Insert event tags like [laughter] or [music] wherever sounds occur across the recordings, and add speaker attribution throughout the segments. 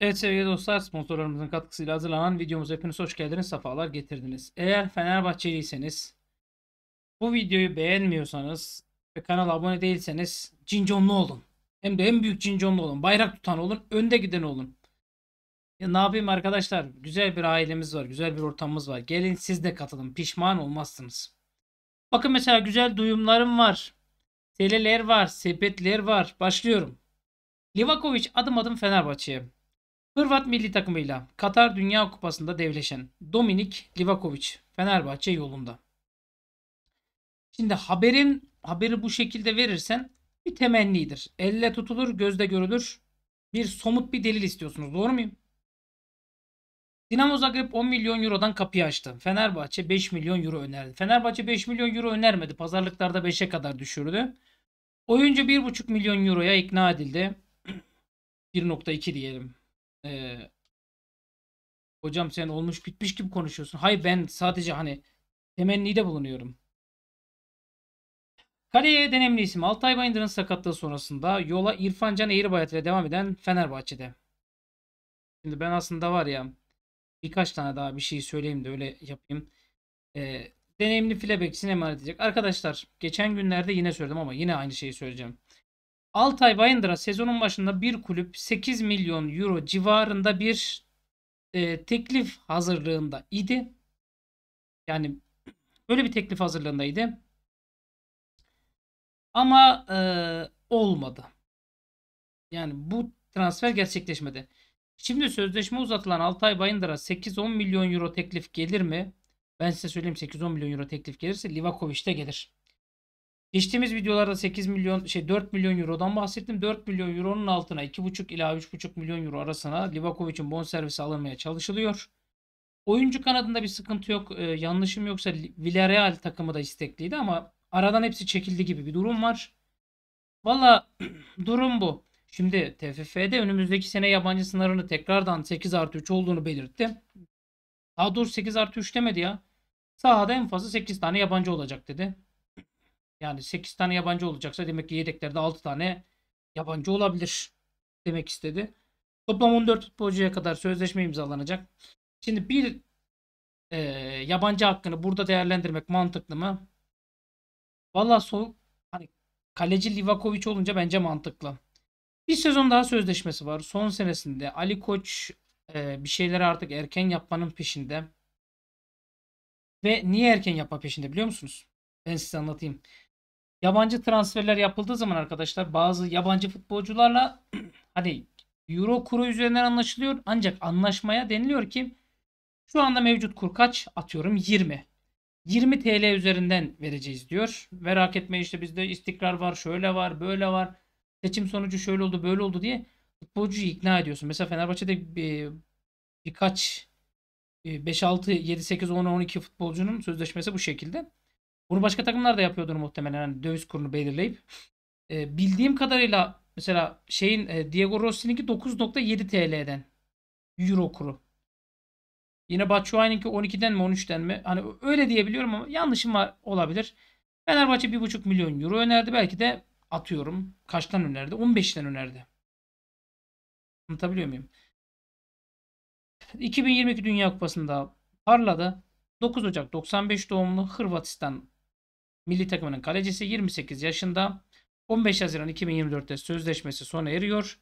Speaker 1: Evet sevgili dostlar sponsorlarımızın katkısıyla hazırlanan videomuza hepiniz hoş geldiniz, sefalar getirdiniz. Eğer Fenerbahçeliyseniz, bu videoyu beğenmiyorsanız ve kanala abone değilseniz cinconlu olun. Hem de en büyük cinconlu olun, bayrak tutan olun, önde giden olun. Ya ne yapayım arkadaşlar, güzel bir ailemiz var, güzel bir ortamımız var. Gelin siz de katılın, pişman olmazsınız. Bakın mesela güzel duyumlarım var. Seleler var, sepetler var. Başlıyorum. Livakovic adım adım Fenerbahçe'ye. Hırvat milli takımıyla Katar Dünya Kupası'nda devleşen Dominik Livakovic Fenerbahçe yolunda. Şimdi haberin haberi bu şekilde verirsen bir temennidir. Elle tutulur, gözde görülür. Bir somut bir delil istiyorsunuz. Doğru muyum? Dinamo Zagreb 10 milyon eurodan kapıyı açtı. Fenerbahçe 5 milyon euro önerdi. Fenerbahçe 5 milyon euro önermedi. Pazarlıklarda 5'e kadar düşürdü. Oyuncu 1,5 milyon euroya ikna edildi. 1.2 [clears throat] diyelim ee, hocam sen olmuş bitmiş gibi konuşuyorsun. Hayır ben sadece hani de bulunuyorum. Kaleye en isim Altay Bayındır'ın sakatlığı sonrasında yola İrfan Can Eğribayat ile devam eden Fenerbahçe'de. Şimdi ben aslında var ya birkaç tane daha bir şey söyleyeyim de öyle yapayım. Ee, deneyimli Flabex'in emanet edecek. Arkadaşlar geçen günlerde yine söyledim ama yine aynı şeyi söyleyeceğim. Altay Bayındır'a sezonun başında bir kulüp 8 milyon euro civarında bir e, teklif hazırlığında idi. Yani böyle bir teklif hazırlığındaydı. Ama e, olmadı. Yani bu transfer gerçekleşmedi. Şimdi sözleşme uzatılan Altay Bayındır'a 8-10 milyon euro teklif gelir mi? Ben size söyleyeyim 8-10 milyon euro teklif gelirse Livakovic de gelir. Geçtiğimiz videolarda 8 milyon şey 4 milyon eurodan bahsettim. 4 milyon euronun altına 2,5 ila 3,5 milyon euro arasına Livakovic'in bonservisi alınmaya çalışılıyor. Oyuncu kanadında bir sıkıntı yok. Ee, yanlışım yoksa Villarreal takımı da istekliydi ama aradan hepsi çekildi gibi bir durum var. Valla [clears throat] durum bu. Şimdi TFF'de önümüzdeki sene yabancı sınırını tekrardan 8 artı 3 olduğunu belirtti. Daha doğrusu 8 artı 3 demedi ya. Sahada en fazla 8 tane yabancı olacak dedi. Yani 8 tane yabancı olacaksa demek ki yedeklerde 6 tane yabancı olabilir demek istedi. Toplam 14 futbolcuya kadar sözleşme imzalanacak. Şimdi bir e, yabancı hakkını burada değerlendirmek mantıklı mı? Valla sol hani kaleci Livakovic olunca bence mantıklı. Bir sezon daha sözleşmesi var. Son senesinde Ali Koç e, bir şeyleri artık erken yapmanın peşinde. Ve niye erken yapma peşinde biliyor musunuz? Ben size anlatayım yabancı transferler yapıldığı zaman arkadaşlar bazı yabancı futbolcularla [clears throat] hani euro kuru üzerinden anlaşılıyor ancak anlaşmaya deniliyor ki şu anda mevcut kur kaç? Atıyorum 20. 20 TL üzerinden vereceğiz diyor. Merak etme işte bizde istikrar var, şöyle var, böyle var. Seçim sonucu şöyle oldu, böyle oldu diye futbolcuyu ikna ediyorsun. Mesela Fenerbahçe'de bir, birkaç 5, 6, 7, 8, 10, 12 futbolcunun sözleşmesi bu şekilde. Bunu başka takımlar da yapıyordur muhtemelen. Yani döviz kurunu belirleyip. E, bildiğim kadarıyla mesela şeyin e, Diego Rossi'ninki 9.7 TL'den euro kuru. Yine Batshuayi'ninki 12'den mi 13'ten mi? Hani öyle diyebiliyorum ama yanlışım var olabilir. Fenerbahçe 1.5 milyon euro önerdi. Belki de atıyorum. Kaçtan önerdi? 15'ten önerdi. Anlatabiliyor muyum? 2022 Dünya Kupası'nda parladı. 9 Ocak 95 doğumlu Hırvatistan milli takımının kalecisi 28 yaşında. 15 Haziran 2024'te sözleşmesi sona eriyor.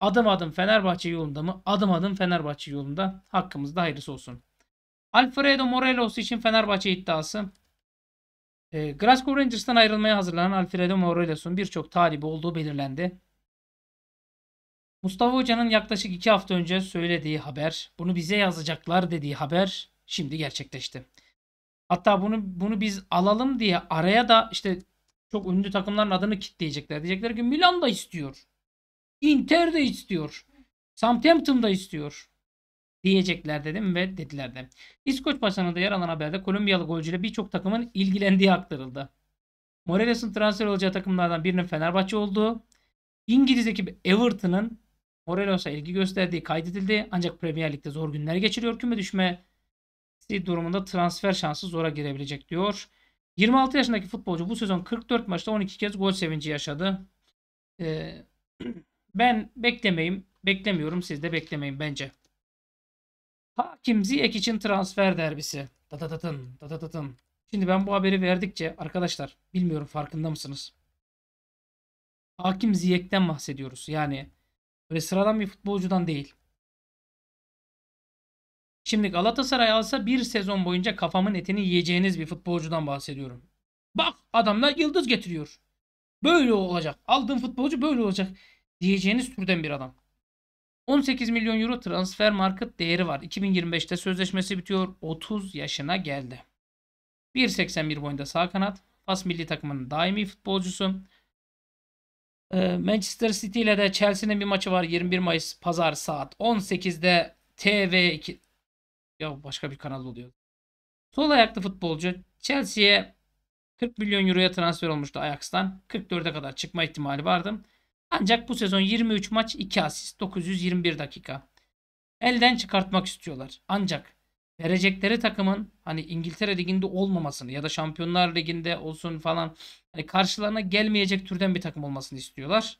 Speaker 1: Adım adım Fenerbahçe yolunda mı? Adım adım Fenerbahçe yolunda. Hakkımızda hayırlısı olsun. Alfredo Morelos için Fenerbahçe iddiası. E, Glasgow Rangers'tan ayrılmaya hazırlanan Alfredo Morelos'un birçok talibi olduğu belirlendi. Mustafa Hoca'nın yaklaşık 2 hafta önce söylediği haber, bunu bize yazacaklar dediği haber şimdi gerçekleşti. Hatta bunu bunu biz alalım diye araya da işte çok ünlü takımların adını kitleyecekler. Diyecekler ki Milan da istiyor. Inter de istiyor. Southampton da istiyor. Diyecekler dedim ve dediler de. İskoç basınında yer alan haberde Kolombiyalı golcüyle birçok takımın ilgilendiği aktarıldı. Morales'in transfer olacağı takımlardan birinin Fenerbahçe olduğu, İngiliz ekibi Everton'ın Morelos'a ilgi gösterdiği kaydedildi. Ancak Premier Lig'de zor günler geçiriyor. Küme düşme durumunda transfer şansı zora girebilecek diyor. 26 yaşındaki futbolcu bu sezon 44 maçta 12 kez gol sevinci yaşadı. Ee, [clears throat] ben beklemeyim, beklemiyorum. Siz de beklemeyin bence. Hakim Ziyek için transfer derbisi. Datatatın, datatatın. Şimdi ben bu haberi verdikçe arkadaşlar bilmiyorum farkında mısınız? Hakim Ziyekten bahsediyoruz. Yani böyle sıradan bir futbolcudan değil. Şimdi Galatasaray alsa bir sezon boyunca kafamın etini yiyeceğiniz bir futbolcudan bahsediyorum. Bak adamlar yıldız getiriyor. Böyle olacak. Aldığın futbolcu böyle olacak diyeceğiniz türden bir adam. 18 milyon euro transfer market değeri var. 2025'te sözleşmesi bitiyor. 30 yaşına geldi. 1.81 boyunda sağ kanat. Fas milli takımının daimi futbolcusu. Ee, Manchester City ile de Chelsea'nin bir maçı var. 21 Mayıs pazar saat 18'de TV2 ya başka bir kanal oluyor. Sol ayaklı futbolcu Chelsea'ye 40 milyon euroya transfer olmuştu Ajax'tan. 44'e kadar çıkma ihtimali vardı. Ancak bu sezon 23 maç 2 asist 921 dakika. Elden çıkartmak istiyorlar. Ancak verecekleri takımın hani İngiltere Ligi'nde olmamasını ya da Şampiyonlar Ligi'nde olsun falan hani karşılarına gelmeyecek türden bir takım olmasını istiyorlar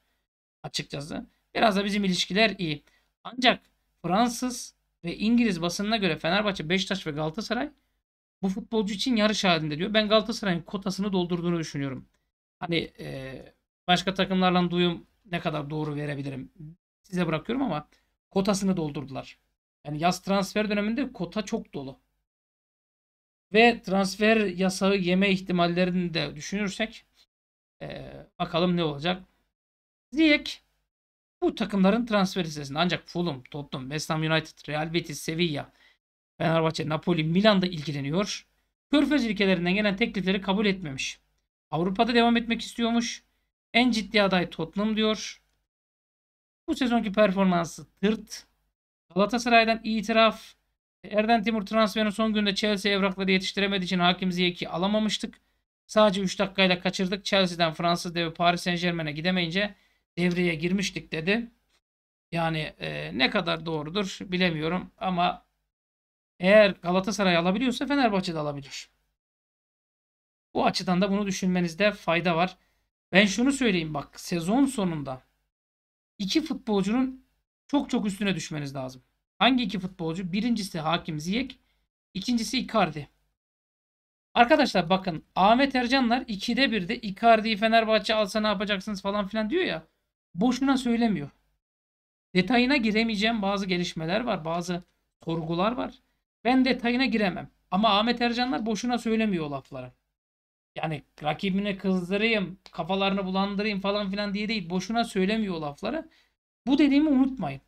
Speaker 1: açıkçası. Biraz da bizim ilişkiler iyi. Ancak Fransız ve İngiliz basınına göre Fenerbahçe, Beşiktaş ve Galatasaray bu futbolcu için yarış halinde diyor. Ben Galatasaray'ın kotasını doldurduğunu düşünüyorum. Hani e, başka takımlarla duyum ne kadar doğru verebilirim size bırakıyorum ama kotasını doldurdular. Yani yaz transfer döneminde kota çok dolu. Ve transfer yasağı yeme ihtimallerini de düşünürsek e, bakalım ne olacak. Ziyek bu takımların transfer listesinde. Ancak Fulham, Tottenham, West Ham United, Real Betis, Sevilla, Fenerbahçe, Napoli, Milan'da ilgileniyor. Körfez ülkelerinden gelen teklifleri kabul etmemiş. Avrupa'da devam etmek istiyormuş. En ciddi aday Tottenham diyor. Bu sezonki performansı tırt. Galatasaray'dan itiraf. Erden Timur transferin son günde Chelsea evrakları yetiştiremediği için Hakim Ziyech'i alamamıştık. Sadece 3 dakikayla kaçırdık. Chelsea'den Fransız devi Paris Saint Germain'e gidemeyince devreye girmiştik dedi. Yani e, ne kadar doğrudur bilemiyorum ama eğer Galatasaray alabiliyorsa Fenerbahçe de alabilir. Bu açıdan da bunu düşünmenizde fayda var. Ben şunu söyleyeyim bak sezon sonunda iki futbolcunun çok çok üstüne düşmeniz lazım. Hangi iki futbolcu? Birincisi Hakim Ziyek, ikincisi Icardi. Arkadaşlar bakın Ahmet Ercanlar bir de Icardi'yi Fenerbahçe alsa ne yapacaksınız falan filan diyor ya boşuna söylemiyor. Detayına giremeyeceğim bazı gelişmeler var, bazı sorgular var. Ben detayına giremem. Ama Ahmet Ercanlar boşuna söylemiyor o lafları. Yani rakibine kızdırayım, kafalarını bulandırayım falan filan diye değil. Boşuna söylemiyor o lafları. Bu dediğimi unutmayın.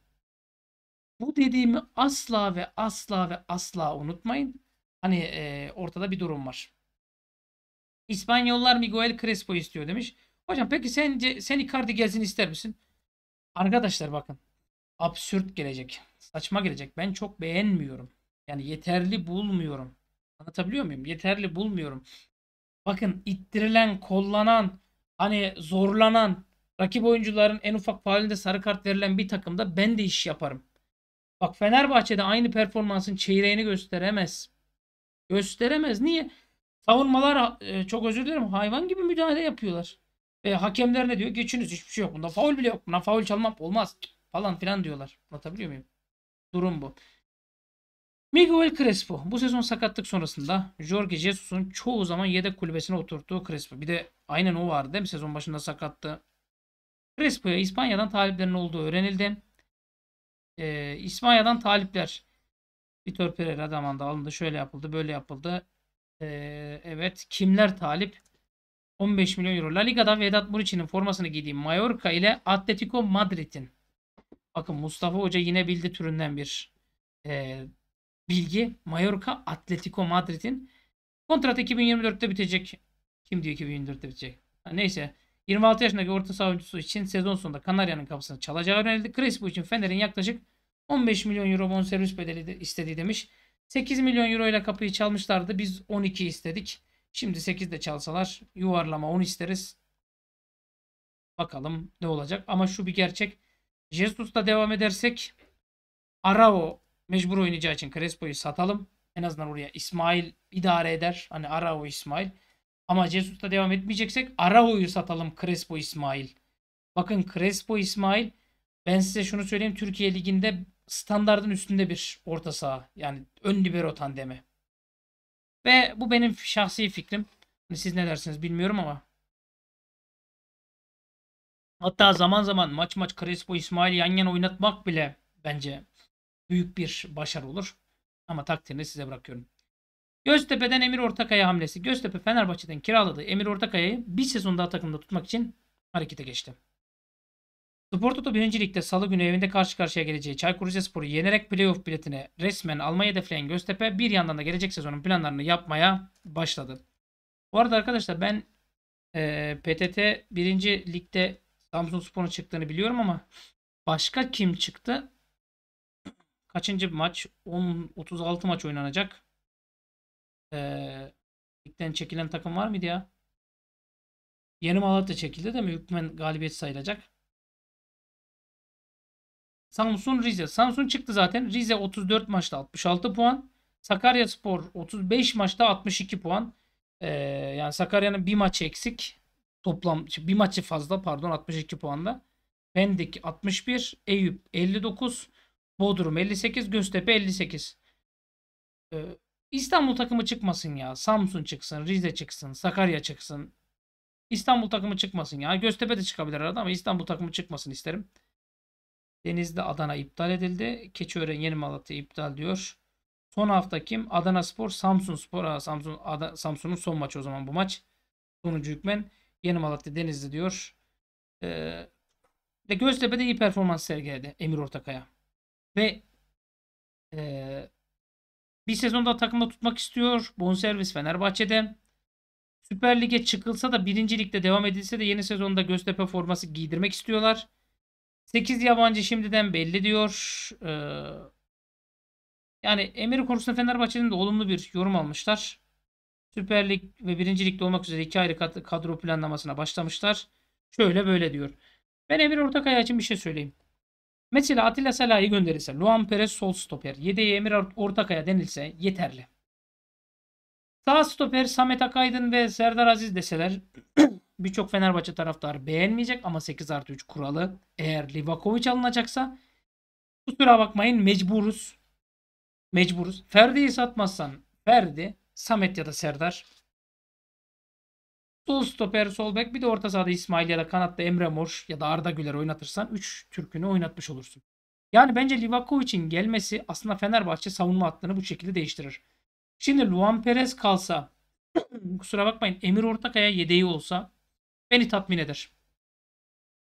Speaker 1: Bu dediğimi asla ve asla ve asla unutmayın. Hani e, ortada bir durum var. İspanyollar Miguel Crespo istiyor demiş. Hocam peki sence sen Icardi gelsin ister misin? Arkadaşlar bakın. Absürt gelecek. Saçma gelecek. Ben çok beğenmiyorum. Yani yeterli bulmuyorum. Anlatabiliyor muyum? Yeterli bulmuyorum. Bakın ittirilen, kollanan, hani zorlanan, rakip oyuncuların en ufak faalinde sarı kart verilen bir takımda ben de iş yaparım. Bak Fenerbahçe'de aynı performansın çeyreğini gösteremez. Gösteremez. Niye? Savunmalar e, çok özür dilerim hayvan gibi müdahale yapıyorlar. E, hakemler ne diyor? Geçiniz hiçbir şey yok. Bunda faul bile yok. Buna faul çalmam olmaz. Falan filan diyorlar. Anlatabiliyor muyum? Durum bu. Miguel Crespo bu sezon sakatlık sonrasında Jorge Jesus'un çoğu zaman yedek kulübesine oturttuğu Crespo. Bir de aynen o vardı değil mi sezon başında sakattı. Crespo'ya İspanya'dan taliplerin olduğu öğrenildi. Ee, İspanya'dan talipler Vitor Pereira zamanında alındı. Şöyle yapıldı böyle yapıldı. Ee, evet kimler talip? 15 milyon euro. La Liga'da Vedat Muriç'in formasını giydiği Mallorca ile Atletico Madrid'in. Bakın Mustafa Hoca yine bildi türünden bir e, bilgi. Mallorca Atletico Madrid'in. Kontrat 2024'te bitecek. Kim diyor 2024'te bitecek? Ha, neyse. 26 yaşındaki orta saha oyuncusu için sezon sonunda Kanarya'nın kapısını çalacağı öğrenildi. Crespo için Fener'in yaklaşık 15 milyon euro bonservis bedeli de istediği demiş. 8 milyon euro ile kapıyı çalmışlardı. Biz 12 istedik. Şimdi 8 de çalsalar yuvarlama 10 isteriz. Bakalım ne olacak. Ama şu bir gerçek. Jesus'ta devam edersek Arao mecbur oynayacağı için Crespo'yu satalım. En azından oraya İsmail idare eder. Hani Arao İsmail. Ama Jesus'ta devam etmeyeceksek Arao'yu satalım Crespo İsmail. Bakın Crespo İsmail ben size şunu söyleyeyim Türkiye Ligi'nde standartın üstünde bir orta saha. Yani ön libero tandemi. Ve bu benim şahsi fikrim. Hani siz ne dersiniz bilmiyorum ama. Hatta zaman zaman maç maç Crespo İsmail yan yana oynatmak bile bence büyük bir başarı olur. Ama takdirini size bırakıyorum. Göztepe'den Emir Ortakaya hamlesi. Göztepe Fenerbahçe'den kiraladığı Emir Ortakaya'yı bir sezon daha takımda tutmak için harekete geçti. Spor Toto 1. Lig'de salı günü evinde karşı karşıya geleceği Çaykur Rizespor'u yenerek playoff biletine resmen almayı hedefleyen Göztepe bir yandan da gelecek sezonun planlarını yapmaya başladı. Bu arada arkadaşlar ben e, PTT 1. Lig'de Samsun Spor'un çıktığını biliyorum ama başka kim çıktı? Kaçıncı maç? 10, 36 maç oynanacak. E, ligden çekilen takım var mıydı ya? Yeni Malatya çekildi değil mi? Hükmen galibiyet sayılacak. Samsun Rize. Samsun çıktı zaten. Rize 34 maçta 66 puan. Sakarya Spor 35 maçta 62 puan. Ee, yani Sakarya'nın bir maçı eksik. Toplam şey, bir maçı fazla pardon 62 puanda. Pendik 61, Eyüp 59, Bodrum 58, Göztepe 58. Ee, İstanbul takımı çıkmasın ya. Samsun çıksın, Rize çıksın, Sakarya çıksın. İstanbul takımı çıkmasın ya. Göztepe de çıkabilir arada ama İstanbul takımı çıkmasın isterim. Denizli Adana iptal edildi. Keçiören Yeni Malatya iptal diyor. Son hafta kim? Adana Spor, Samsun Spor. Samsun, Samsun'un son maçı o zaman bu maç. Sonucu hükmen Yeni Malatya Denizli diyor. Ee, ve Göztepe'de iyi performans sergiledi Emir Ortakaya. Ve e, bir daha takımda tutmak istiyor. Bonservis Fenerbahçe'de. Süper Lig'e çıkılsa da birincilikte devam edilse de yeni sezonda Göztepe forması giydirmek istiyorlar. 8 yabancı şimdiden belli diyor. Ee, yani Emir konusunda Fenerbahçe'nin de olumlu bir yorum almışlar. Süper Lig ve 1. Lig'de olmak üzere iki ayrı kadro planlamasına başlamışlar. Şöyle böyle diyor. Ben Emir Ortakaya için bir şey söyleyeyim. Mesela Atilla Salah'ı gönderirse Luan Perez sol stoper. Yedeğe Emir Ortakaya denilse yeterli. Sağ stoper Samet Akaydın ve Serdar Aziz deseler birçok Fenerbahçe taraftarı beğenmeyecek ama 8 artı 3 kuralı eğer Livakovic alınacaksa kusura bakmayın mecburuz. Mecburuz. Ferdi'yi satmazsan Ferdi, Samet ya da Serdar. Sol stoper, sol bek bir de orta sahada İsmail ya da kanatta Emre Mor ya da Arda Güler oynatırsan 3 Türk'ünü oynatmış olursun. Yani bence Livakovic'in gelmesi aslında Fenerbahçe savunma hattını bu şekilde değiştirir. Şimdi Luan Perez kalsa [clears throat] kusura bakmayın Emir Ortakaya yedeği olsa beni tatmin eder.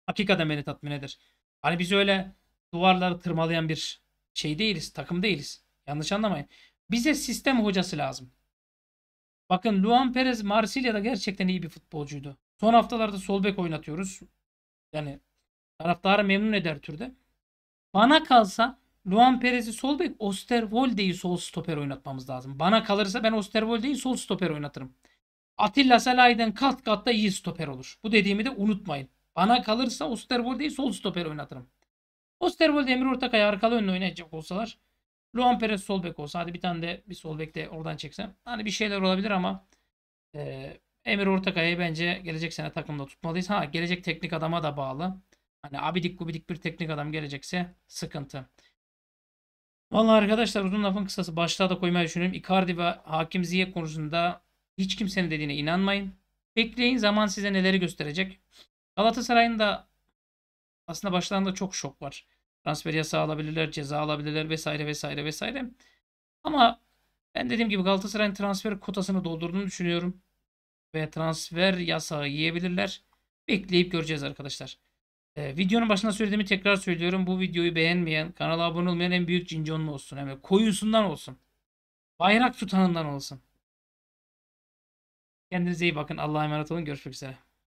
Speaker 1: Hakikaten beni tatmin eder. Hani biz öyle duvarları tırmalayan bir şey değiliz, takım değiliz. Yanlış anlamayın. Bize sistem hocası lazım. Bakın Luan Perez Marsilya'da gerçekten iyi bir futbolcuydu. Son haftalarda sol bek oynatıyoruz. Yani taraftarı memnun eder türde. Bana kalsa Luan Perez'i sol bek, Osterwolde'yi sol stoper oynatmamız lazım. Bana kalırsa ben Osterwolde'yi sol stoper oynatırım. Atilla Salahiden kat kat da iyi stoper olur. Bu dediğimi de unutmayın. Bana kalırsa Osterwolde'yi sol stoper oynatırım. Osterwolde Emir Ortakaya arkalı önlü oynayacak olsalar. Luan Perez sol bek olsa. Hadi bir tane de bir sol bek de oradan çeksem. Hani bir şeyler olabilir ama e, Emir Ortakaya'yı bence gelecek sene takımda tutmalıyız. Ha gelecek teknik adama da bağlı. Hani abidik gubidik bir teknik adam gelecekse sıkıntı. Vallahi arkadaşlar uzun lafın kısası başlığa da koymayı düşünüyorum. Icardi ve Hakim Ziyech konusunda hiç kimsenin dediğine inanmayın. Bekleyin zaman size neleri gösterecek. Galatasaray'ın da aslında başlarında çok şok var. Transfer yasağı alabilirler, ceza alabilirler vesaire vesaire vesaire. Ama ben dediğim gibi Galatasaray'ın transfer kotasını doldurduğunu düşünüyorum. Ve transfer yasağı yiyebilirler. Bekleyip göreceğiz arkadaşlar. Ee, videonun başında söylediğimi tekrar söylüyorum. Bu videoyu beğenmeyen, kanala abone olmayan en büyük cinconlu olsun. Yani koyusundan olsun. Bayrak tutanından olsun. Kendinize iyi bakın. Allah'a emanet olun. Görüşmek üzere.